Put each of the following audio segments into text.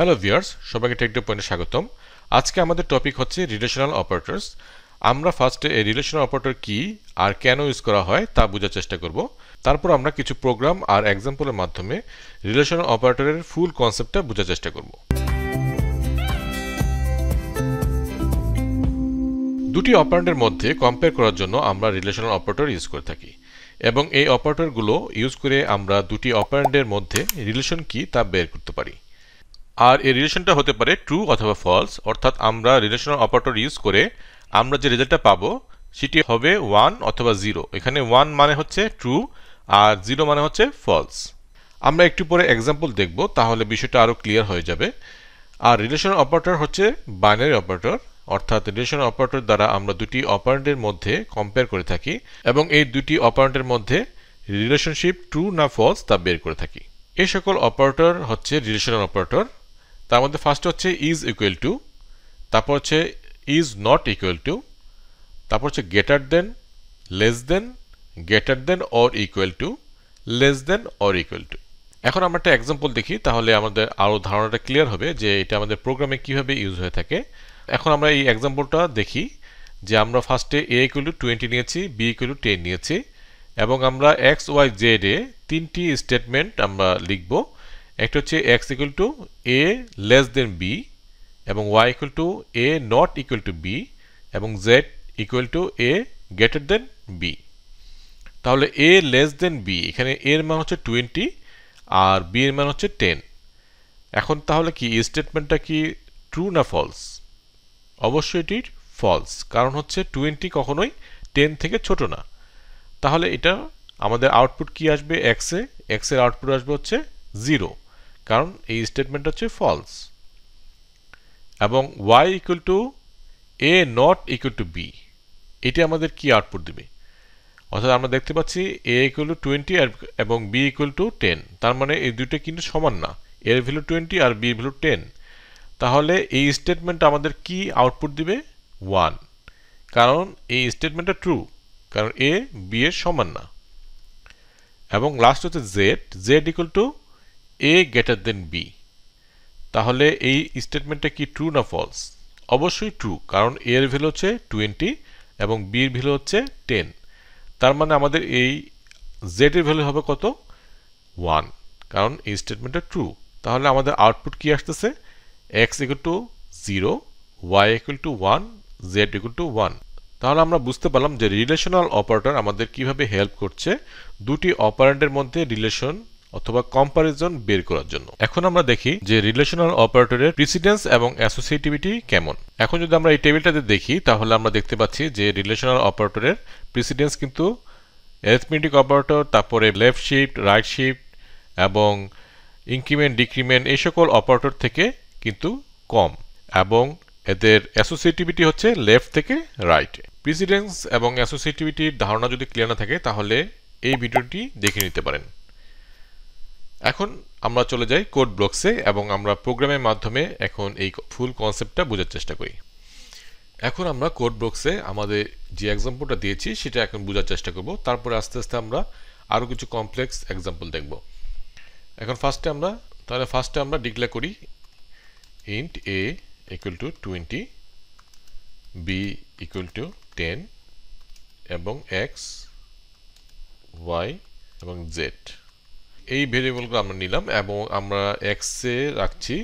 hello viewers সবাইকে টেকডো পয়েন্টে স্বাগতম আজকে আমাদের টপিক হচ্ছে রিলেশনাল অপারেটার্স আমরা ফার্স্টে এই রিলেশনাল অপারেটর কি আর কেন ইউজ করা হয় তা বোঝার চেষ্টা করব তারপর আমরা কিছু প্রোগ্রাম আর এক্সাম্পলের মাধ্যমে রিলেশনাল অপারেটরের ফুল কনসেপ্টটা বোঝার চেষ্টা করব দুটি অপারেন্টের মধ্যে কম্পেয়ার করার জন্য আমরা রিলেশনাল অপারেটর ইউজ করে থাকি এবং এই অপারেটরগুলো ইউজ করে আমরা দুটি অপারেন্টের মধ্যে রিলেশন কি তা বের করতে পারি আর এই রিলেশনটা হতে পারে ট্রু অথবা ফলস অর্থাৎ আমরা রিলেশনাল অপারেটর ইউজ করে আমরা যে রেজাল্টটা পাবো সেটি হবে ওয়ান অথবা জিরো এখানে ওয়ান মানে হচ্ছে ট্রু আর জিরো মানে হচ্ছে ফলস আমরা একটু পরে এক্সাম্পল দেখব তাহলে বিষয়টা আরও ক্লিয়ার হয়ে যাবে আর রিলেশনাল অপারেটর হচ্ছে বাইনারি অপারেটর অর্থাৎ রিলেশনাল অপারেটর দ্বারা আমরা দুটি অপারেন্টের মধ্যে কম্পেয়ার করে থাকি এবং এই দুটি অপারেন্টের মধ্যে রিলেশনশিপ ট্রু না ফলস তা বের করে থাকি এই সকল অপারেটর হচ্ছে রিলেশনাল অপারেটর তার মধ্যে ফার্স্ট হচ্ছে ইজ ইকুয়াল টু তারপর হচ্ছে ইজ নট ইকুয়াল টু তারপর হচ্ছে greater than less than greater than or equal to less than or equal to এখন আমরা একটা এক্সাম্পল দেখি তাহলে আমাদের আরও ধারণাটা ক্লিয়ার হবে যে এটা আমাদের প্রোগ্রামে কীভাবে ইউজ হয়ে থাকে এখন আমরা এই এক্সাম্পলটা দেখি যে আমরা ফার্স্টে এ ইকুয়াল টু টোয়েন্টি নিয়েছি বি ইকুয়াল টু টেন নিয়েছি এবং আমরা এক্স ওয়াই জেড এ তিনটি স্টেটমেন্ট আমরা লিখবো একটা হচ্ছে x equal to a less than b এবং y equal to a not equal to b এবং z equal to a greater than b তাহলে এ লেস দেন বি এখানে এর মান হচ্ছে টোয়েন্টি আর বি এর মান হচ্ছে টেন এখন তাহলে কি স্টেটমেন্টটা কি ট্রু না ফলস অবশ্যই এটি ফলস কারণ হচ্ছে টোয়েন্টি কখনোই টেন থেকে ছোট না তাহলে এটা আমাদের আউটপুট কি আসবে এক্সে এক্সের আউটপুট আসবে হচ্ছে জিরো কারণ এই স্টেটমেন্ট হচ্ছে ফলস এবং y equal to a not equal to b এটি আমাদের কি আউটপুট দেবে অর্থাৎ আমরা দেখতে পাচ্ছি এ ইকুয়াল টু টোয়েন্টি আর এবং বি ইকুয়াল টু টেন তার মানে এই দুইটা কিন্তু সমান না এর ভ্যালু টোয়েন্টি আর বি ভ্যালু টেন তাহলে এই স্টেটমেন্ট আমাদের কি আউটপুট দিবে ওয়ান কারণ এই স্টেটমেন্টটা ট্রু কারণ এ বি এর সমান না এবং লাস্ট হচ্ছে z z equal to a greater than b তাহলে এই স্টেটমেন্টটা কি ট্রু না ফলস অবশ্যই ট্রু কারণ এ এর ভ্যালু হচ্ছে টোয়েন্টি এবং বির ভ্যালু হচ্ছে টেন তার মানে আমাদের এই জেড এর ভ্যালু হবে কত ওয়ান কারণ এই স্টেটমেন্টটা ট্রু তাহলে আমাদের আউটপুট কি আসতেছে x equal to zero y equal to one z equal to one তাহলে আমরা বুঝতে পারলাম যে রিলেশনাল অপারেটর আমাদের কিভাবে হেল্প করছে দুটি অপারেন্টের মধ্যে রিলেশন অথবা কম্পারিজন বের করার জন্য এখন আমরা দেখি যে রিলেশনাল অপারেটরের প্রিসিডেন্স এবং অ্যাসোসিয়েটিভিটি কেমন এখন যদি আমরা এই টেবিলটাতে দেখি তাহলে আমরা দেখতে পাচ্ছি যে রিলেশনাল অপারেটরের প্রিসিডেন্স কিন্তু অ্যারিথমেটিক অপারেটর তারপরে লেফট শিফট রাইট শিফট এবং ইনক্রিমেন্ট ডিক্রিমেন্ট এই সকল অপারেটর থেকে কিন্তু কম এবং এদের অ্যাসোসিয়েটিভিটি হচ্ছে লেফট থেকে রাইট প্রিসিডেন্স এবং অ্যাসোসিয়েটিভিটির ধারণা যদি ক্লিয়ার না থাকে তাহলে এই ভিডিওটি দেখে নিতে পারেন এখন আমরা চলে যাই কোড ব্লকসে এবং আমরা প্রোগ্রামের মাধ্যমে এখন এই ফুল কনসেপ্টটা বোঝার চেষ্টা করি এখন আমরা কোড ব্লকসে আমাদের যে এক্সাম্পলটা দিয়েছি সেটা এখন বোঝার চেষ্টা করব তারপরে আস্তে আস্তে আমরা আরও কিছু কমপ্লেক্স এক্সাম্পল দেখব এখন ফার্স্টে আমরা তাহলে ফার্স্টে আমরা ডিক্লেয়ার করি int a equal to twenty b equal to ten এবং এক্স ওয়াই এবং জেড এই ভেরিয়েবলগুলো আমরা নিলাম এবং আমরা এক্সে রাখছি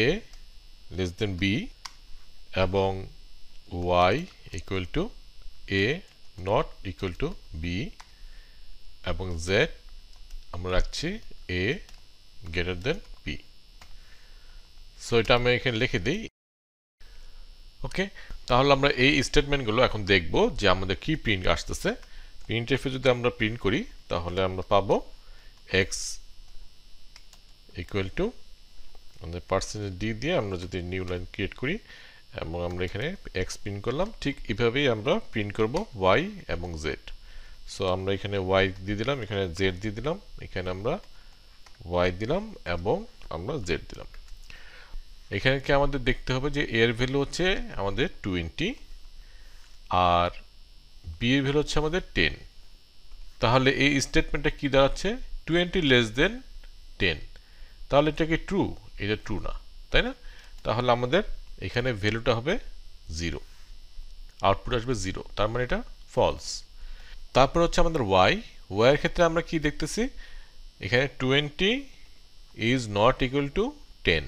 এ লেস দেন বি এবং y equal to a not equal to b এবং জেড আমরা রাখছি a greater than b so এটা আমি এখানে লিখে দিই ওকে তাহলে আমরা এই স্টেটমেন্টগুলো এখন দেখব যে আমাদের কি প্রিন্ট আসতেছে প্রিন্ট এফে যদি আমরা প্রিন্ট করি তাহলে আমরা পাবো x ইকুয়াল টু আমাদের পার্সেন্টেজ ডি দিয়ে আমরা যদি নিউ লাইন ক্রিয়েট করি এবং আমরা এখানে এক্স প্রিন্ট করলাম ঠিক এভাবেই আমরা প্রিন্ট করব ওয়াই এবং জেড সো আমরা এখানে ওয়াই দিয়ে দিলাম এখানে জেড দিয়ে দিলাম এখানে আমরা ওয়াই দিলাম এবং আমরা জেড দিলাম এখানে কি আমাদের দেখতে হবে যে এর ভ্যালু হচ্ছে আমাদের টোয়েন্টি আর বি এর ভ্যালু হচ্ছে আমাদের টেন তাহলে এই স্টেটমেন্টটা কি দাঁড়াচ্ছে টোয়েন্টি লেস দেন টেন তাহলে এটা কি ট্রু এটা ট্রু না তাই না তাহলে আমাদের এখানে ভ্যালুটা হবে জিরো আউটপুট আসবে জিরো তার মানে এটা ফলস তারপর হচ্ছে আমাদের ওয়াই ওয়াইয়ের ক্ষেত্রে আমরা কি দেখতেছি এখানে twenty is not equal to ten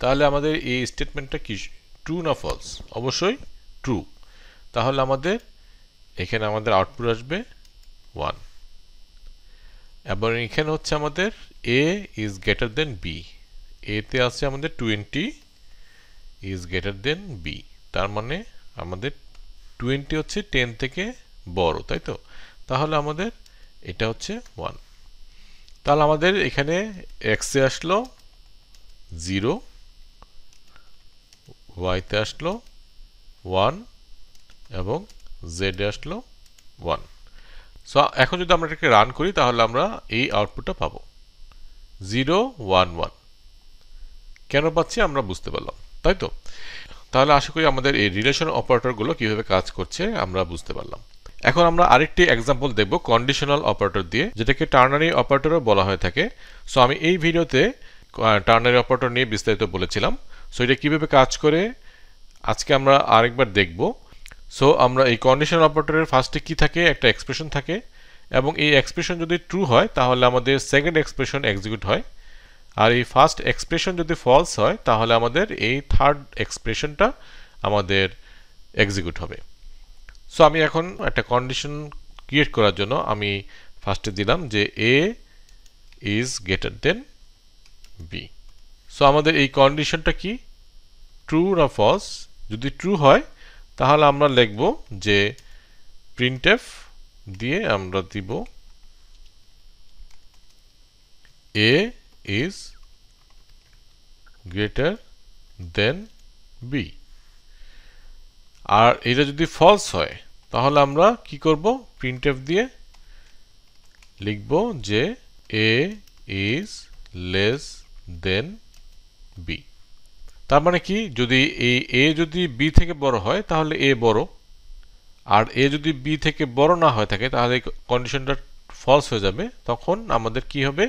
তাহলে আমাদের এই স্টেটমেন্টটা কি ট্রু না ফলস অবশ্যই ট্রু তাহলে আমাদের এখানে আমাদের আউটপুট আসবে ওয়ান এবার এখানে হচ্ছে আমাদের a is greater than b এতে আছে আমাদের twenty is greater than b তার মানে আমাদের টোয়েন্টি হচ্ছে টেন থেকে বড় তাই তো তাহলে আমাদের এটা হচ্ছে ওয়ান তাহলে আমাদের এখানে এক্সে আসলো জিরো ওয়াইতে আসলো ওয়ান এবং জেডে আসলো ওয়ান সো এখন যদি আমরা এটাকে রান করি তাহলে আমরা এই আউটপুটটা পাবো জিরো ওয়ান ওয়ান কেন পাচ্ছি আমরা বুঝতে পারলাম তাই তো তাহলে আশা করি আমাদের এই রিলেশন অপারেটরগুলো কিভাবে কাজ করছে আমরা বুঝতে পারলাম এখন আমরা আরেকটি এক্সাম্পল দেখব কন্ডিশনাল অপারেটর দিয়ে যেটাকে টার্নারি অপারেটরও বলা হয়ে থাকে সো আমি এই ভিডিওতে টার্নারি অপারেটর নিয়ে বিস্তারিত বলেছিলাম সো এটা কীভাবে কাজ করে আজকে আমরা আরেকবার দেখবো সো আমরা এই কন্ডিশনাল অপারেটরের ফার্স্টে কি থাকে একটা এক্সপ্রেশন থাকে এবং এই এক্সপ্রেশন যদি ট্রু হয় তাহলে আমাদের সেকেন্ড এক্সপ্রেশন এক্সিকিউট হয় আর এই ফার্স্ট এক্সপ্রেশন যদি ফলস হয় তাহলে আমাদের এই থার্ড এক্সপ্রেশনটা আমাদের এক্সিকিউট হবে সো আমি এখন একটা কন্ডিশন ক্রিয়েট করার জন্য আমি ফার্স্টে দিলাম যে a is greater than b so আমাদের এই কন্ডিশনটা কি ট্রু না ফলস যদি ট্রু হয় তাহলে আমরা লিখব যে printf দিয়ে আমরা দিব a is greater than b আর এটা যদি ফলস হয় তাহলে আমরা কি করব printf দিয়ে লিখব যে a is less than b তার মানে কি যদি এই এ যদি বি থেকে বড় হয় তাহলে এ বড় আর এ যদি বি থেকে বড় না হয়ে থাকে তাহলে কন্ডিশনটা ফলস হয়ে যাবে তখন আমাদের কি হবে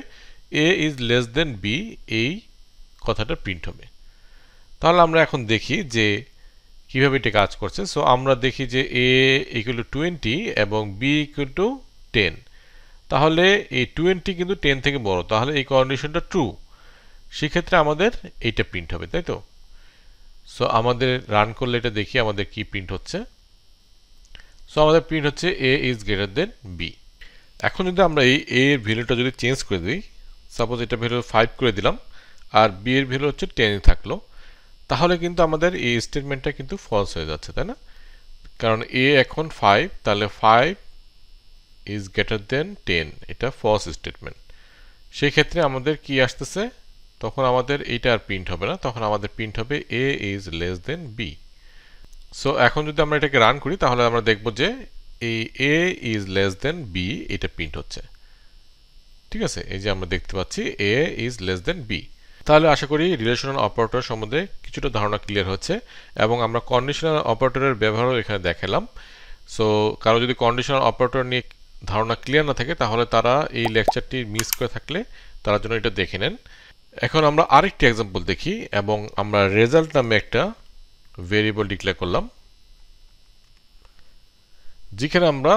a is less than b এই কথাটা প্রিন্ট হবে তাহলে আমরা এখন দেখি যে কিভাবে এটা কাজ করছে সো আমরা দেখি যে এ ইকুয়াল টু টোয়েন্টি এবং বি ইকুয়াল টু টেন তাহলে এই টোয়েন্টি কিন্তু টেন থেকে বড় তাহলে এই কন্ডিশনটা ট্রু সেক্ষেত্রে আমাদের এইটা প্রিন্ট হবে তাই তো সো আমাদের রান করলে এটা দেখি আমাদের কি প্রিন্ট হচ্ছে সো আমাদের প্রিন্ট হচ্ছে a is greater than b এখন যদি আমরা এই এ এর ভ্যালুটা যদি চেঞ্জ করে দিই সাপোজ এটা ভ্যালু ফাইভ করে দিলাম আর বি এর ভ্যালু হচ্ছে টেনই থাকলো তাহলে কিন্তু আমাদের এই স্টেটমেন্টটা কিন্তু ফলস হয়ে যাচ্ছে তাই না কারণ এ এখন ফাইভ তাহলে five is greater than ten এটা ফলস স্টেটমেন্ট সেই ক্ষেত্রে আমাদের কি আসতেছে তখন আমাদের এইটা আর প্রিন্ট হবে না তখন আমাদের প্রিন্ট হবে a is less than b so এখন যদি আমরা এটাকে রান করি তাহলে আমরা দেখব যে এই a is less than b এটা প্রিন্ট হচ্ছে ঠিক আছে এই যে আমরা দেখতে পাচ্ছি a is less than b তাহলে আশা করি রিলেশনাল অপারেটর সম্বন্ধে কিছুটা ধারণা ক্লিয়ার হচ্ছে এবং আমরা কন্ডিশনাল অপারেটরের ব্যবহারও এখানে দেখালাম সো কারো যদি কন্ডিশনাল অপারেটর নিয়ে ধারণা ক্লিয়ার না থাকে তাহলে তারা এই লেকচারটি মিস করে থাকলে তারা জন্য এটা দেখে নেন এখন আমরা আরেকটি এক্সাম্পল দেখি এবং আমরা রেজাল্ট নামে একটা ভেরিয়েবল ডিক্লেয়ার করলাম যেখানে আমরা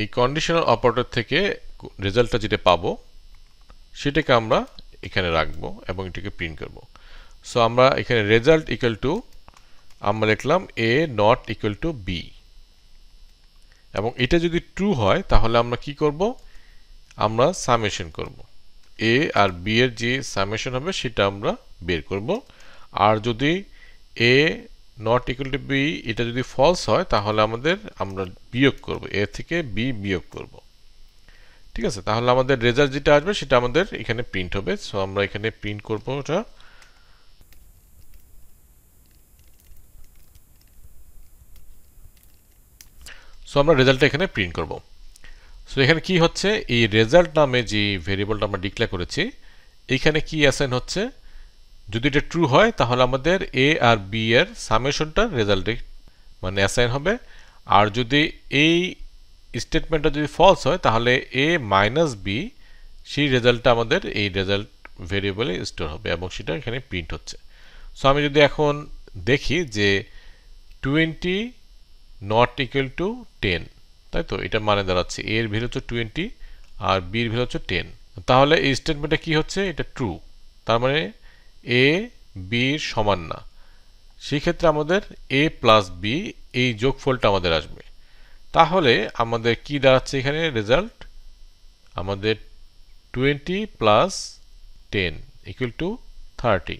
এই কন্ডিশনাল অপারেটর থেকে রেজাল্টটা যেটা পাবো সেটাকে আমরা এখানে রাখবো এবং এটাকে প্রিন্ট করব সো আমরা এখানে রেজাল্ট ইকুয়াল টু আমরা লিখলাম a not equal to b এবং এটা যদি ট্রু হয় তাহলে আমরা কি করব আমরা সামেশন করবো এ আর বি এর যে সামেশন হবে সেটা আমরা বের করব আর যদি a not equal to b এটা যদি ফলস হয় তাহলে আমাদের আমরা বিয়োগ করব এ থেকে বি বিয়োগ করব ঠিক আছে তাহলে আমাদের রেজাল্ট যেটা আসবে সেটা আমাদের এখানে প্রিন্ট হবে সো আমরা এখানে প্রিন্ট করব ওটা সো আমরা রেজাল্টটা এখানে প্রিন্ট করবো সো এখানে কি হচ্ছে এই রেজাল্ট নামে যে ভেরিয়েবলটা আমরা ডিক্লেয়ার করেছি এইখানে কি অ্যাসাইন হচ্ছে যদি এটা ট্রু হয় তাহলে আমাদের এ আর বি এর সামেশনটা রেজাল্টে মানে অ্যাসাইন হবে আর যদি এই স্টেটমেন্টটা যদি ফলস হয় তাহলে এ মাইনাস বি সেই রেজাল্টটা আমাদের এই রেজাল্ট ভেরিয়েবলে স্টোর হবে এবং সেটা এখানে প্রিন্ট হচ্ছে সো আমি যদি এখন দেখি যে twenty not equal to ten তাই তো এটা মানে দাঁড়াচ্ছে এ এর ভ্যালু হচ্ছে টোয়েন্টি আর বির ভ্যালু হচ্ছে টেন তাহলে এই স্টেটমেন্টটা কি হচ্ছে এটা ট্রু তার মানে এ বির সমান না সেক্ষেত্রে আমাদের এ প্লাস বি এই যোগফলটা আমাদের আসবে তাহলে আমাদের কি দাঁড়াচ্ছে এখানে রেজাল্ট আমাদের twenty plus ten equal to thirty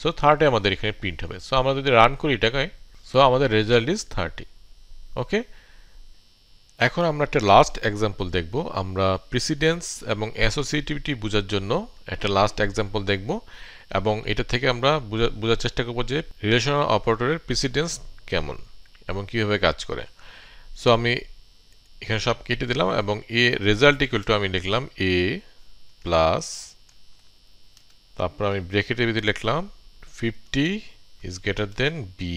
so thirty আমাদের এখানে প্রিন্ট হবে সো আমরা যদি রান করি এটাকে সো আমাদের রেজাল্ট ইজ থার্টি ওকে এখন আমরা একটা লাস্ট এক্সাম্পল দেখব আমরা প্রেসিডেন্স এবং অ্যাসোসিয়েটিভিটি বোঝার জন্য একটা লাস্ট এক্সাম্পল দেখব এবং এটা থেকে আমরা বোঝার চেষ্টা করবো যে রিলেশনাল অপারেটরের প্রেসিডেন্স কেমন এবং কীভাবে কাজ করে সো আমি এখানে সব কেটে দিলাম এবং এ রেজাল্ট ইকুয়াল টু আমি লিখলাম এ প্লাস তারপর আমি ব্রেকেটের ভিতরে লিখলাম fifty is greater than b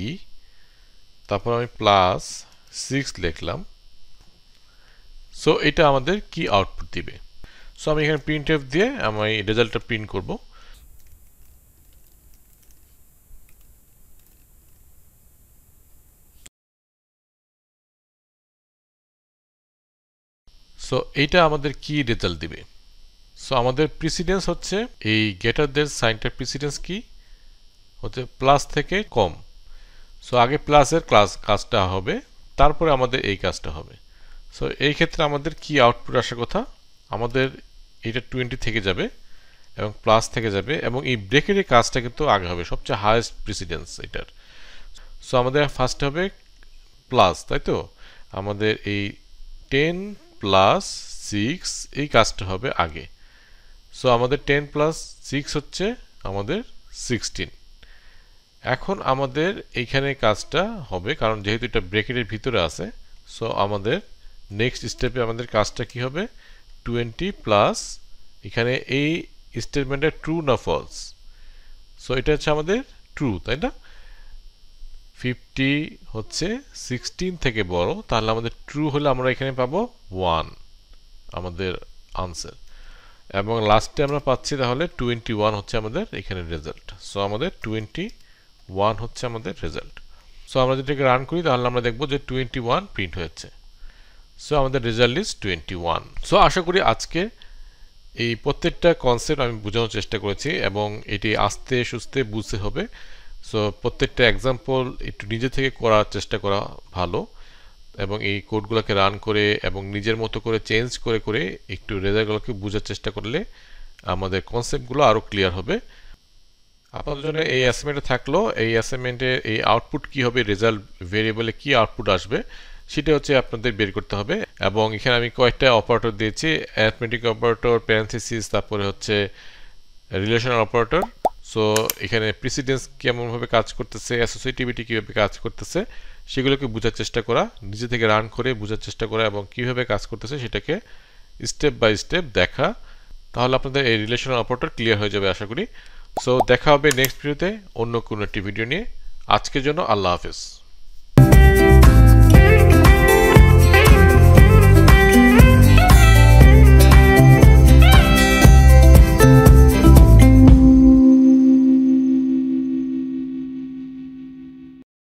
তারপর আমি প্লাস সিক্স লিখলাম সো এটা আমাদের কি আউটপুট দিবে সো আমি এখানে প্রিন্ট এফ দিয়ে আমি রেজাল্টটা প্রিন্ট করব সো এইটা আমাদের কি রেজাল্ট দিবে সো আমাদের প্রিসিডেন্স হচ্ছে এই গেটার দেন সাইনটার প্রিসিডেন্স কি হচ্ছে প্লাস থেকে কম সো আগে প্লাসের ক্লাস কাজটা হবে তারপরে আমাদের এই কাজটা হবে সো এই ক্ষেত্রে আমাদের কি আউটপুট আসার কথা আমাদের এটা টোয়েন্টি থেকে যাবে এবং প্লাস থেকে যাবে এবং এই ব্রেকের কাজটা কিন্তু আগে হবে সবচেয়ে হায়েস্ট প্রেসিডেন্স এটার সো আমাদের ফার্স্ট হবে প্লাস তাই তো আমাদের এই টেন প্লাস সিক্স এই কাজটা হবে আগে সো আমাদের টেন প্লাস সিক্স হচ্ছে আমাদের সিক্সটিন এখন আমাদের এইখানে কাজটা হবে কারণ যেহেতু এটা ব্রেকেটের ভিতরে আছে সো আমাদের নেক্সট স্টেপে আমাদের কাজটা কি হবে টোয়েন্টি প্লাস এখানে এই স্টেটমেন্টে ট্রু না ফলস সো এটা হচ্ছে আমাদের ট্রু তাই না ফিফটি হচ্ছে সিক্সটিন থেকে বড় তাহলে আমাদের ট্রু হলে আমরা এখানে পাবো ওয়ান আমাদের আনসার এবং লাস্টে আমরা পাচ্ছি তাহলে টোয়েন্টি ওয়ান হচ্ছে আমাদের এখানে রেজাল্ট সো আমাদের টোয়েন্টি ওয়ান হচ্ছে আমাদের রেজাল্ট সো আমরা যেটাকে রান করি তাহলে আমরা দেখব যে টোয়েন্টি ওয়ান প্রিন্ট হয়েছে সো আমাদের result is twenty one so আশা করি আজকে এই প্রত্যেকটা কনসেপ্ট আমি বোঝানোর চেষ্টা করেছি এবং এটি আস্তে সুস্তে বুঝতে হবে সো প্রত্যেকটা এক্সাম্পল একটু নিজে থেকে করার চেষ্টা করা ভালো এবং এই কোডগুলোকে রান করে এবং নিজের মতো করে চেঞ্জ করে করে একটু রেজাল্টগুলোকে বোঝার চেষ্টা করলে আমাদের কনসেপ্টগুলো আরও ক্লিয়ার হবে আপনাদের জন্য এই অ্যাসাইনমেন্টে থাকলো এই অ্যাসাইনমেন্টে এই আউটপুট কি হবে রেজাল্ট ভেরিয়েবলে কি আউটপুট আসবে সেটা হচ্ছে আপনাদের বের করতে হবে এবং এখানে আমি কয়েকটা অপারেটর দিয়েছি অ্যাথমেটিক অপারেটর প্যারেন্থিস তারপরে হচ্ছে রিলেশনাল অপারেটর সো এখানে প্রেসিডেন্স কেমনভাবে কাজ করতেছে অ্যাসোসিয়েটিভিটি কীভাবে কাজ করতেছে সেগুলোকে বোঝার চেষ্টা করা নিজে থেকে রান করে বোঝার চেষ্টা করা এবং কিভাবে কাজ করতেছে সেটাকে স্টেপ বাই স্টেপ দেখা তাহলে আপনাদের এই রিলেশনাল অপারেটর ক্লিয়ার হয়ে যাবে আশা করি সো দেখা হবে নেক্সট ভিডিওতে অন্য কোনো একটি ভিডিও নিয়ে আজকের জন্য আল্লাহ হাফেজ